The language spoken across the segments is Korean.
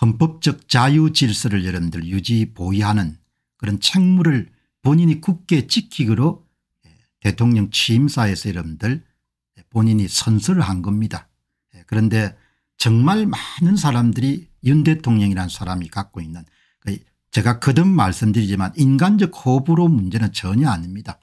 헌법적 자유 질서를 여러분들 유지 보위하는 그런 책무를 본인이 굳게 지키기로 예, 대통령 취임사에서 여러분들 본인이 선서를 한 겁니다. 예, 그런데 정말 많은 사람들이 윤 대통령이라는 사람이 갖고 있는 제가 거듭 말씀드리지만 인간적 호불호 문제는 전혀 아닙니다.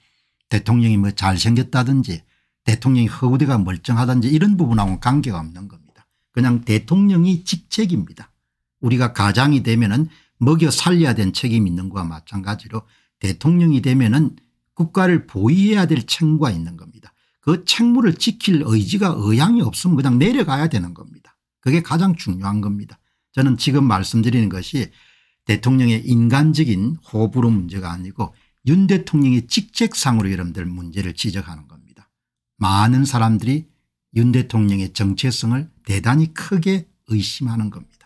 대통령이 뭐 잘생겼다든지 대통령이 허우대가 멀쩡하다든지 이런 부분하고는 관계가 없는 겁니다. 그냥 대통령이 직책입니다. 우리가 가장이 되면은 먹여 살려야 된 책임이 있는 것과 마찬가지로 대통령이 되면은 국가를 보위해야 될 책무가 있는 겁니다. 그 책무를 지킬 의지가 의향이 없으면 그냥 내려가야 되는 겁니다. 그게 가장 중요한 겁니다. 저는 지금 말씀드리는 것이 대통령의 인간적인 호불호 문제가 아니고 윤 대통령의 직책상으로 여러분들 문제를 지적하는 겁니다. 많은 사람들이 윤 대통령의 정체성을 대단히 크게 의심하는 겁니다.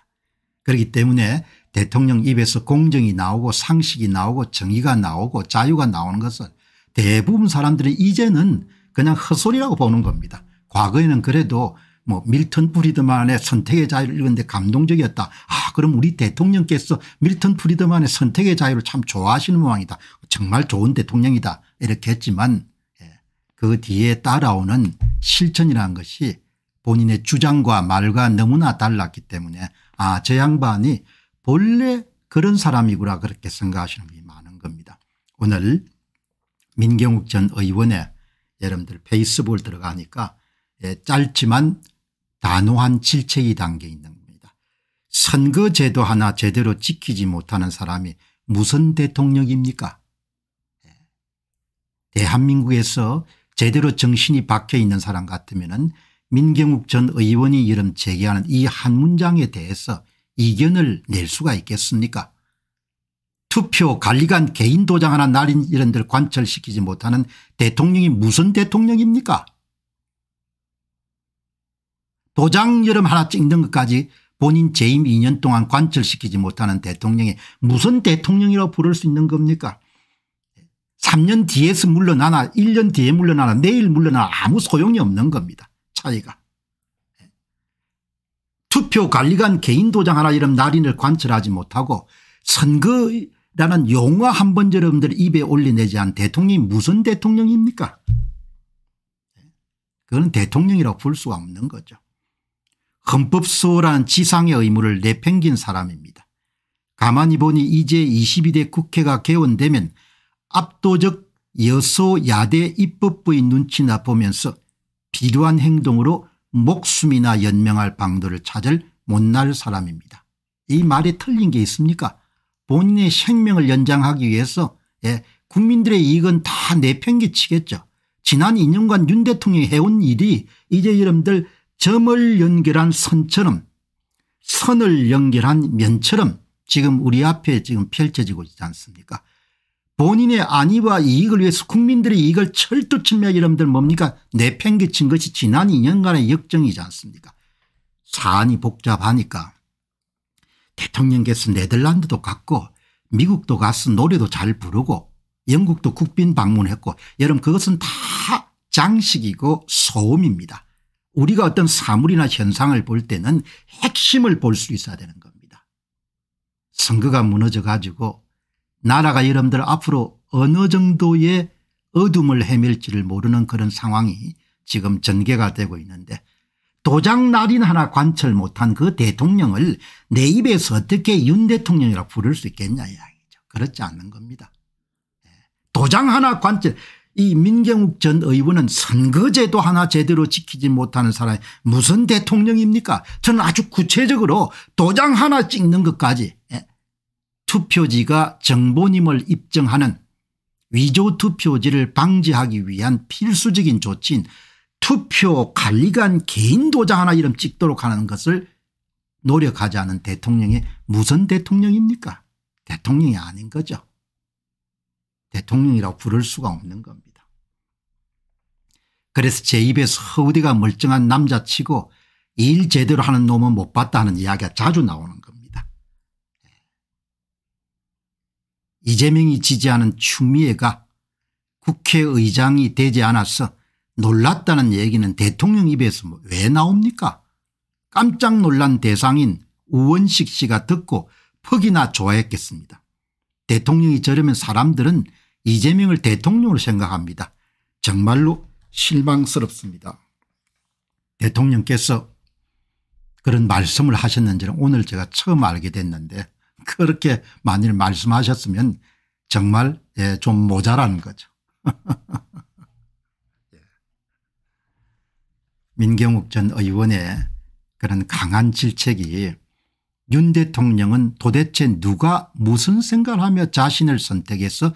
그렇기 때문에 대통령 입에서 공정이 나오고 상식이 나오고 정의가 나오고 자유가 나오는 것은 대부분 사람들은 이제는 그냥 헛소리라고 보는 겁니다. 과거에는 그래도 뭐 밀턴 프리드만의 선택의 자유를 읽는데 었 감동적이었다. 아 그럼 우리 대통령께서 밀턴 프리드만의 선택의 자유를 참 좋아하시는 모양이다. 정말 좋은 대통령이다. 이렇게 했지만 예, 그 뒤에 따라오는 실천이라는 것이 본인의 주장과 말과 너무나 달랐기 때문에 아, 저 양반이 본래 그런 사람이구나 그렇게 생각하시는 분이 많은 겁니다. 오늘 민경욱 전 의원의 여러분들 페이스볼 들어가니까 예, 짧지만 단호한 질책이 담겨 있는 겁니다. 선거제도 하나 제대로 지키지 못하는 사람이 무슨 대통령입니까 예. 대한민국에서 제대로 정신이 박혀 있는 사람 같으면 민경욱 전 의원이 이름 제기하는 이 한 문장에 대해서 이견을 낼 수가 있겠습니까 투표 관리관 개인 도장 하나 날인 이런 데를 관철시키지 못하는 대통령이 무슨 대통령입니까 도장 여름 하나 찍는 것까지 본인 재임 2년 동안 관철시키지 못하는 대통령이 무슨 대통령이라고 부를 수 있는 겁니까 3년 뒤에서 물러나나 1년 뒤에 물러나나 내일 물러나나 아무 소용이 없는 겁니다. 차이가. 투표 관리관 개인 도장 하나 이름 날인을 관철하지 못하고 선거라는 용어 한번 여러분들 입에 올리내지 않은 대통령이 무슨 대통령입니까? 그건 대통령이라고 볼 수가 없는 거죠. 헌법수호란 지상의 의무를 내팽긴 사람입니다. 가만히 보니 이제 22대 국회가 개원되면 압도적 여소야대 입법부의 눈치나 보면서 비루한 행동으로 목숨이나 연명할 방도를 찾을 못날 사람입니다. 이 말에 틀린 게 있습니까 본인의 생명을 연장하기 위해서 예, 국민들의 이익은 다 내팽개치겠죠. 지난 2년간 윤 대통령이 해온 일이 이제 이름들 점을 연결한 선처럼 선을 연결한 면처럼 지금 우리 앞에 지금 펼쳐지고 있지 않습니까 본인의 안위와 이익을 위해서 국민들의 이익을 철두철미하게 여러분들 뭡니까 내팽개친 것이 지난 2년간의 역정이지 않습니까 사안이 복잡하니까 대통령께서 네덜란드도 갔고 미국도 가서 노래도 잘 부르고 영국도 국빈 방문했고 여러분 그것은 다 장식이고 소음입니다. 우리가 어떤 사물이나 현상을 볼 때는 핵심을 볼 수 있어야 되는 겁니다. 선거가 무너져 가지고 나라가 여러분들 앞으로 어느 정도의 어둠을 헤맬지를 모르는 그런 상황이 지금 전개가 되고 있는데 도장 날인 하나 관철 못한 그 대통령을 내 입에서 어떻게 윤 대통령이라 고 부를 수 있겠냐 이야기죠. 그렇지 않는 겁니다. 예. 도장 하나 관철 이 민경욱 전 의원은 선거제도 하나 제대로 지키지 못하는 사람이 무슨 대통령입니까 저는 아주 구체적으로 도장 하나 찍는 것까지 예. 투표지가 정보님을 입증하는 위조 투표지를 방지하기 위한 필수적인 조치인 투표 관리관 개인 도장 하나 이름 찍도록 하는 것을 노력하지 않은 대통령이 무슨 대통령입니까? 대통령이 아닌 거죠. 대통령이라고 부를 수가 없는 겁니다. 그래서 제 입에서 허우대가 멀쩡한 남자치고 일 제대로 하는 놈은 못 봤다 는 이야기가 자주 나오는 겁니다. 이재명이 지지하는 추미애가 국회의장이 되지 않아서 놀랐다는 얘기는 대통령 입에서 뭐 왜 나옵니까 깜짝 놀란 대상인 우원식 씨가 듣고 퍽이나 좋아했겠습니다. 대통령이 저러면 사람들은 이재명을 대통령으로 생각합니다. 정말로 실망스럽습니다. 대통령께서 그런 말씀을 하셨는지는 오늘 제가 처음 알게 됐는데 그렇게 만일 말씀하셨으면 정말 예, 좀 모자란 거죠. 예. 민경욱 전 의원의 그런 강한 질책이 윤 대통령은 도대체 누가 무슨 생각을 하며 자신을 선택해서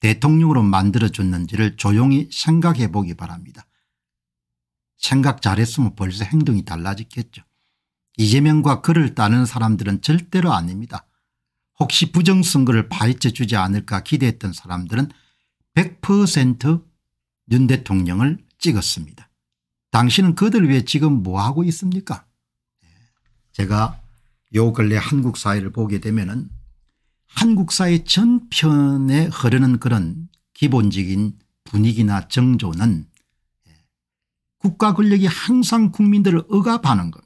대통령으로 만들어줬는지를 조용히 생각해 보기 바랍니다. 생각 잘했으면 벌써 행동이 달라졌겠죠. 이재명과 그를 따는 사람들은 절대로 아닙니다. 혹시 부정선거를 파헤쳐 주지 않을까 기대했던 사람들은 100%윤 대통령을 찍었습니다. 당신은 그들 위해 지금 뭐하고 있습니까 예. 제가 요 근래 한국 사회를 보게 되면 은 한국 사회 전편에 흐르는 그런 기본적인 분위기나 정조는 예, 국가 권력이 항상 국민들을 억압하는 것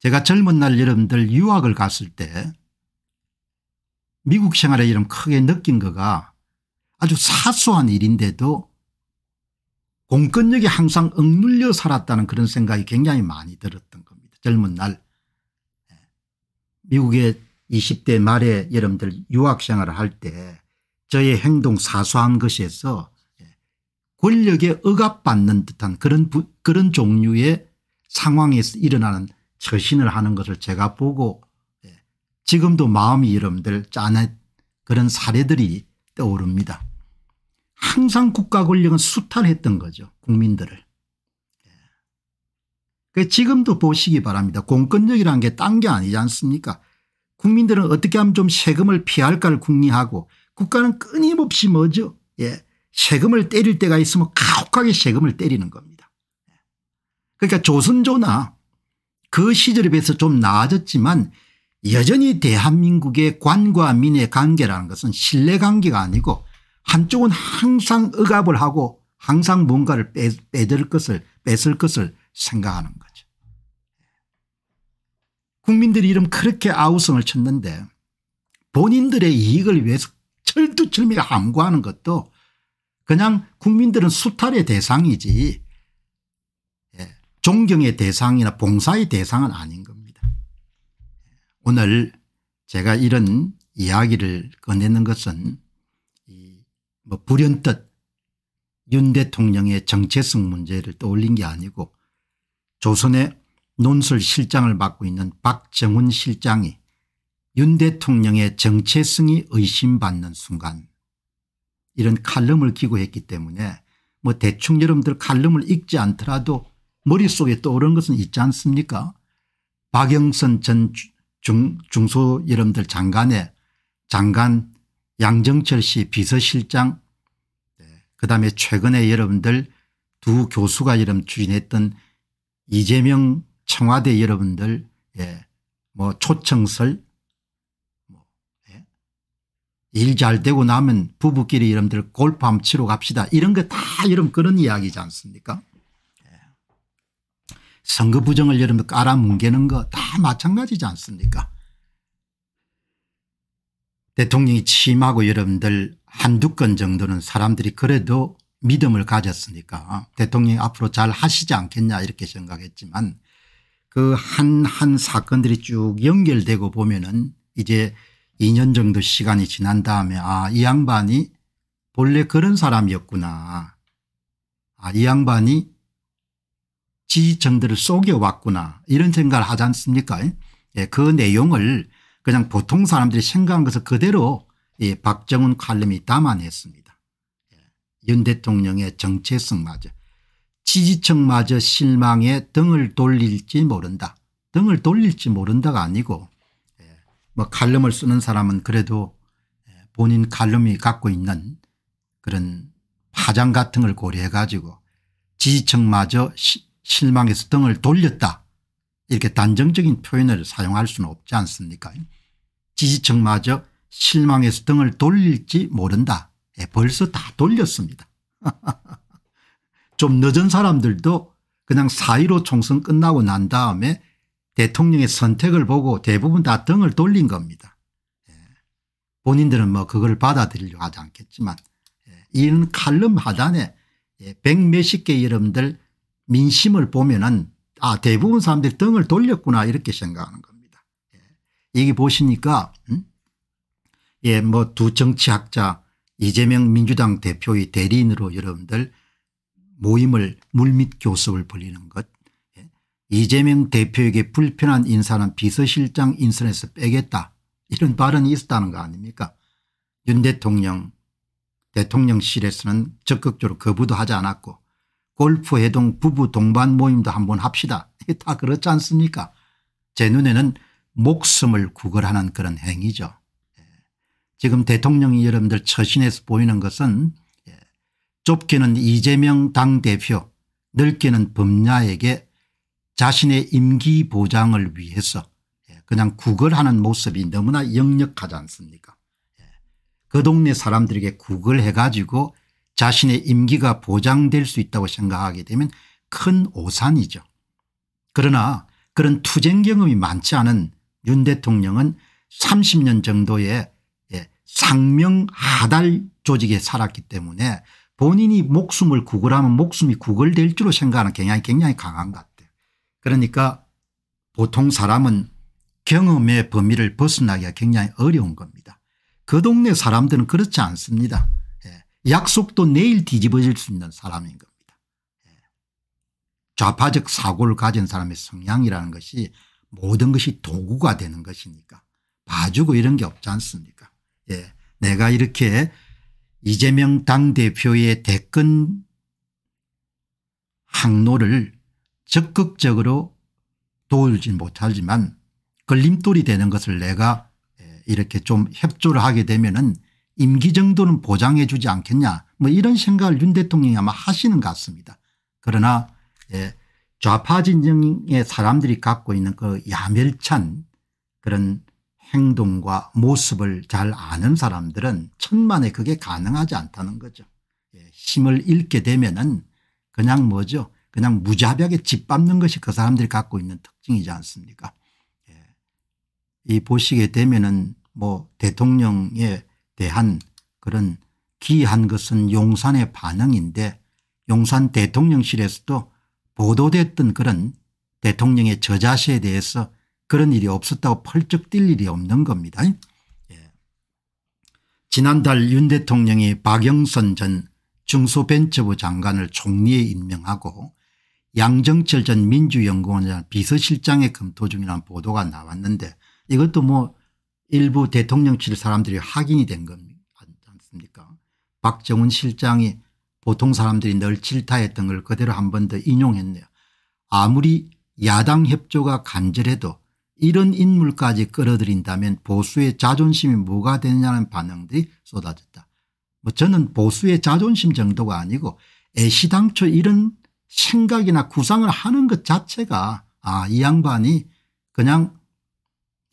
제가 젊은 날 여러분들 유학을 갔을 때 미국 생활에 이런 크게 느낀 거가 아주 사소한 일인데도 공권력이 항상 억눌려 살았다는 그런 생각이 굉장히 많이 들었던 겁니다. 젊은 날 예. 미국의 20대 말에 여러분들 유학생활을 할 때 저의 행동 사소한 것에서 예, 권력에 억압받는 듯한 그런 그런 종류의 상황에서 일어나는 처신을 하는 것을 제가 보고 예, 지금도 마음이 여러분들 짠한 그런 사례들이 떠오릅니다. 항상 국가 권력은 수탈했던 거죠. 국민들을. 예. 그 지금도 보시기 바랍니다. 공권력이라는 게 딴 게 아니지 않습니까 국민들은 어떻게 하면 좀 세금을 피할까를 궁리하고 국가는 끊임없이 뭐죠 예. 세금을 때릴 때가 있으면 가혹하게 세금을 때리는 겁니다. 예. 그러니까 조선조나 그 시절에 비해서 좀 나아졌지만 여전히 대한민국의 관과 민의 관계라는 것은 신뢰관계가 아니고 한쪽은 항상 억압을 하고 항상 뭔가를 빼, 빼들 것을 뺏을 것을 생각하는 거죠. 국민들이 이름 그렇게 아우성을 쳤는데 본인들의 이익을 위해서 철두철미가 함구하는 것도 그냥 국민들은 수탈의 대상이지 존경의 대상이나 봉사의 대상은 아닌 겁니다. 오늘 제가 이런 이야기를 꺼내는 것은 뭐 불현듯 윤 대통령의 정체성 문제를 떠올린 게 아니고 조선의 논술 실장을 맡고 있는 박정훈 실장이 윤 대통령의 정체성이 의심받는 순간 이런 칼럼을 기고했기 때문에 뭐 대충 여러분들 칼럼을 읽지 않더라도 머릿속에 떠오른 것은 있지 않습니까 박영선 전 중, 중소 여러분들 장관에 장관 양정철 씨 비서실장 네, 그다음에 최근에 여러분들 두 교수가 여러분 추진했던 이재명 청와대 여러분들 예, 뭐 초청설 뭐, 예. 일잘 되고 나면 부부끼리 여러분들 골프 한번 치러 갑시다 이런 거다 여러분 그런 이야기지 않습니까 선거 부정을 여러분 깔아뭉개는 거 다 마찬가지지 않습니까 대통령이 취임하고 여러분들 한두 건 정도는 사람들이 그래도 믿음을 가졌으니까 대통령이 앞으로 잘 하시지 않겠냐 이렇게 생각했지만 그 한한 한 사건들이 쭉 연결되고 보면은 이제 2년 정도 시간이 지난 다음에 아 이 양반이 본래 그런 사람이었구나. 아이 양반이 지지층들을 속여왔구나 이런 생각을 하지 않습니까 예, 그 내용을 그냥 보통 사람들이 생각한 것을 그대로 예, 박정훈 칼럼이 담아냈습니다. 예, 윤 대통령의 정체성마저 지지층마저 실망에 등을 돌릴지 모른다. 등을 돌릴지 모른다가 아니고 예, 뭐 칼럼을 쓰는 사람은 그래도 예, 본인 칼럼이 갖고 있는 그런 파장 같은 걸 고려해 가지고 지지층마저 시, 실망해서 등을 돌렸다 이렇게 단정적인 표현을 사용할 수는 없지 않습니까 지지층마저 실망해서 등을 돌릴지 모른다 예, 벌써 다 돌렸습니다 좀 늦은 사람들도 그냥 사1로 총선 끝나고 난 다음에 대통령의 선택을 보고 대부분 다 등을 돌린 겁니다. 예. 본인들은 뭐 그걸 받아들이려고 하지 않겠지만 예. 이런 칼럼 하단에 예. 백몇십 개 여러분들 민심을 보면은 아 대부분 사람들이 등을 돌렸구나 이렇게 생각하는 겁니다. 예. 여기 보시니까 음? 예뭐 두 정치학자 이재명 민주당 대표의 대리인으로 여러분들 모임을 물밑 교섭을 벌이는 것 예. 이재명 대표에게 불편한 인사는 비서실장 인선에서 빼겠다 이런 발언이 있었다는 거 아닙니까 윤 대통령 대통령실에서는 적극적으로 거부도 하지 않았고 골프 해동 부부 동반 모임도 한번 합시다. 다 그렇지 않습니까 제 눈에는 목숨을 구걸하는 그런 행위죠. 예. 지금 대통령이 여러분들 처신에서 보이는 것은 예. 좁게는 이재명 당대표 넓게는 범야에게 자신의 임기 보장을 위해서 예. 그냥 구걸하는 모습이 너무나 역력하지 않습니까 그 동네 사람들에게 구걸해 가지고 자신의 임기가 보장될 수 있다고 생각하게 되면 큰 오산이죠. 그러나 그런 투쟁 경험이 많지 않은 윤 대통령은 30년 정도의 예, 상명하달 조직에 살았기 때문에 본인이 목숨을 구걸하면 목숨이 구걸될 줄로 생각하는 경향이 굉장히 강한 것 같아요. 그러니까 보통 사람은 경험의 범위를 벗어나기가 굉장히 어려운 겁니다. 그 동네 사람들은 그렇지 않습니다. 약속도 내일 뒤집어질 수 있는 사람인 겁니다. 예. 좌파적 사고를 가진 사람의 성향이라는 것이 모든 것이 도구가 되는 것이니까 봐주고 이런 게 없지 않습니까 예. 내가 이렇게 이재명 당대표의 대권 항로를 적극적으로 도울진 못하지만 걸림돌이 되는 것을 내가 예, 이렇게 좀 협조를 하게 되면은 임기 정도는 보장해 주지 않겠냐 뭐 이런 생각을 윤 대통령이 아마 하시는 것 같습니다. 그러나 예, 좌파 진영의 사람들이 갖고 있는 그 야멸찬 그런 행동과 모습을 잘 아는 사람들은 천만에 그게 가능하지 않다는 거죠. 예, 힘을 잃게 되면은 그냥 뭐죠 그냥 무자비하게 짓밟는 것이 그 사람들이 갖고 있는 특징이지 않습니까 예. 이 보시게 되면은 뭐 대통령의 대한 그런 기이한 것은 용산의 반응인데 용산 대통령실에서도 보도됐던 그런 대통령의 저자세에 대해서 그런 일이 없었다고 펄쩍 뛸 일이 없는 겁니다. 예. 지난달 윤 대통령이 박영선 전 중소벤처부 장관을 총리에 임명하고 양정철 전 민주연구원장 비서실장의 검토 중이라는 보도가 나왔는데 이것도 뭐 일부 대통령실 사람들이 확인이 된 겁니다. 않습니까 박정훈 실장이 보통 사람들이 늘 질타했던 걸 그대로 한 번 더 인용했네요. 아무리 야당 협조가 간절해도 이런 인물까지 끌어들인다면 보수의 자존심이 뭐가 되냐는 반응들이 쏟아졌다. 뭐 저는 보수의 자존심 정도가 아니고 애시당초 이런 생각이나 구상을 하는 것 자체가 아 이 양반이 그냥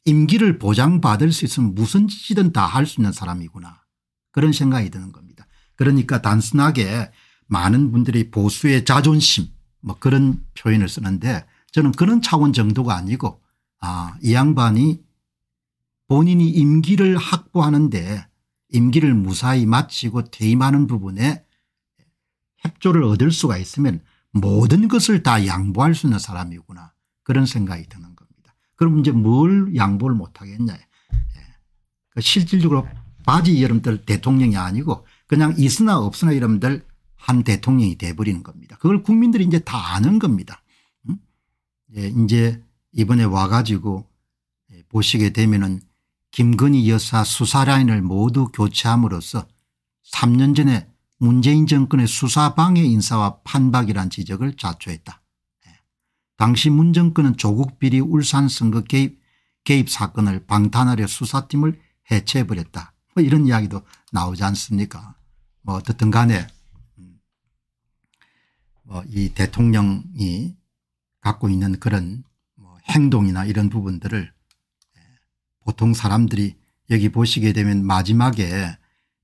임기를 보장받을 수 있으면 무슨 짓이든 다 할 수 있는 사람이구나 그런 생각이 드는 겁니다. 그러니까 단순하게 많은 분들이 보수의 자존심 뭐 그런 표현을 쓰는데 저는 그런 차원 정도가 아니고 아 이 양반이 본인이 임기를 확보하는데 임기를 무사히 마치고 퇴임하는 부분에 협조를 얻을 수가 있으면 모든 것을 다 양보할 수 있는 사람이구나 그런 생각이 드는 겁니다. 그럼 이제 뭘 양보를 못 하겠냐. 예. 그 실질적으로 바지 여러분들 대통령이 아니고 그냥 있으나 없으나 여러분들 한 대통령이 돼버리는 겁니다. 그걸 국민들이 이제 다 아는 겁니다. 예, 이제 이번에 와가지고 예, 보시게 되면은 김건희 여사 수사라인을 모두 교체함으로써 3년 전에 문재인 정권의 수사방해 인사와 판박이란 지적을 자초했다. 당시 문정권은 조국 비리 울산 선거 개입, 개입 사건을 방탄하려 수사팀을 해체해버렸다. 뭐 이런 이야기도 나오지 않습니까 뭐 어떻든 간에 음, 뭐이 대통령이 갖고 있는 그런 뭐 행동이나 이런 부분들을 예, 보통 사람들이 여기 보시게 되면 마지막에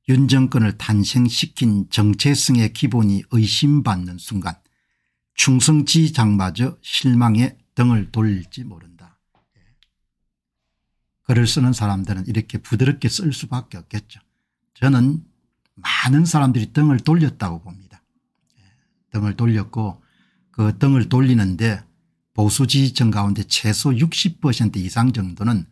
윤정권을 탄생시킨 정체성의 기본이 의심받는 순간 충성치 장마저 실망에 등을 돌릴지 모른다. 예. 글을 쓰는 사람들은 이렇게 부드럽게 쓸 수밖에 없겠죠. 저는 많은 사람들이 등을 돌렸다고 봅니다. 예. 등을 돌렸고 그 등을 돌리는데 보수 지지층 가운데 최소 60% 이상 정도는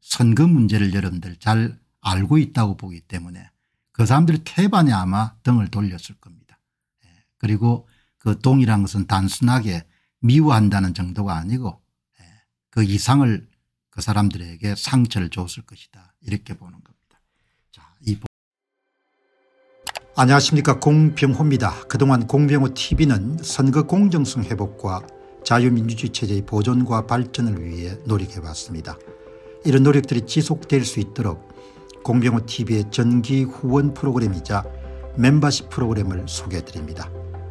선거 문제를 여러분들 잘 알고 있다고 보기 때문에 그 사람들이 태반에 아마 등을 돌렸을 겁니다. 예. 그리고 그동일한 것은 단순하게 미워한다는 정도가 아니고 예, 그 이상을 그 사람들에게 상처를 줬을 것이다 이렇게 보는 겁니다. 자, 이 안녕하십니까 공병호입니다. 그동안 공병호 tv는 선거 공정성 회복과 자유민주주의 체제의 보존과 발전을 위해 노력해왔습니다. 이런 노력들이 지속될 수 있도록 공병호 tv의 전기 후원 프로그램이자 멤버십 프로그램을 소개해드립니다.